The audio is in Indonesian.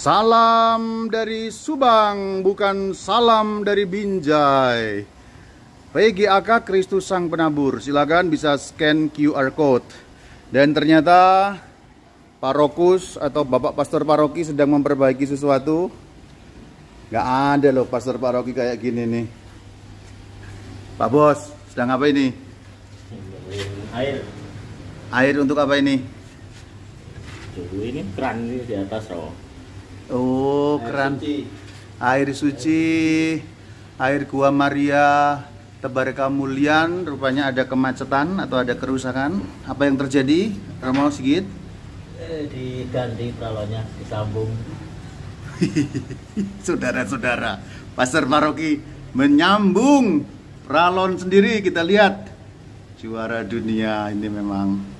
Salam dari Subang, bukan salam dari Binjai. PGAK Kristus Sang Penabur, silakan bisa scan QR code. Dan ternyata parokus atau bapak pastor paroki sedang memperbaiki sesuatu. Gak ada loh pastor paroki kayak gini nih. Pak Bos, sedang apa ini? Air. Air untuk apa ini? ini keran di atas loh. Oh, air air suci, air gua Maria mulian, rupanya ada kemacetan atau ada kerusakan. Apa yang terjadi? Romo Sigit? Eh, diganti pralonya, disambung. Saudara-saudara, Pasar Maroki menyambung pralon sendiri kita lihat. Juara dunia ini memang